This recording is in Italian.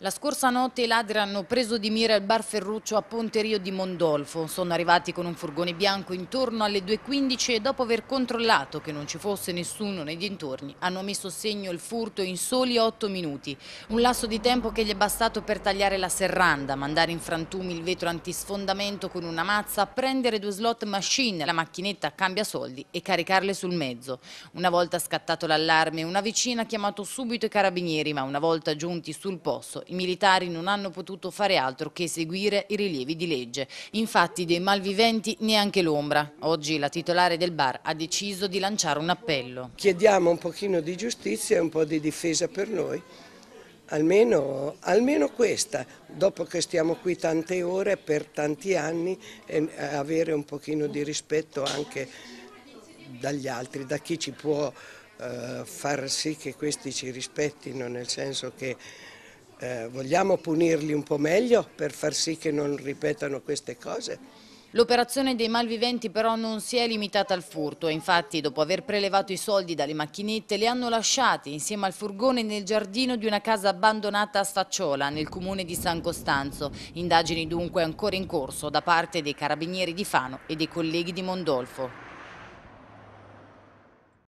La scorsa notte i ladri hanno preso di mira il bar Ferruccio a Ponterio di Mondolfo. Sono arrivati con un furgone bianco intorno alle 2.15 e dopo aver controllato che non ci fosse nessuno nei dintorni hanno messo segno il furto in soli 8 minuti. Un lasso di tempo che gli è bastato per tagliare la serranda, mandare in frantumi il vetro antisfondamento con una mazza, prendere due slot machine, la macchinetta cambia soldi e caricarle sul mezzo. Una volta scattato l'allarme una vicina ha chiamato subito i carabinieri ma una volta giunti sul posto i militari non hanno potuto fare altro che seguire i rilievi di legge. Infatti dei malviventi neanche l'ombra. Oggi la titolare del bar ha deciso di lanciare un appello. Chiediamo un pochino di giustizia e un po' di difesa per noi. Almeno, almeno, questa, dopo che stiamo qui tante ore per tanti anni, avere un pochino di rispetto anche dagli altri, da chi ci può eh, far sì che questi ci rispettino, nel senso che eh, vogliamo punirli un po' meglio per far sì che non ripetano queste cose. L'operazione dei malviventi però non si è limitata al furto, infatti dopo aver prelevato i soldi dalle macchinette le hanno lasciati insieme al furgone nel giardino di una casa abbandonata a Stacciola nel comune di San Costanzo. Indagini dunque ancora in corso da parte dei carabinieri di Fano e dei colleghi di Mondolfo.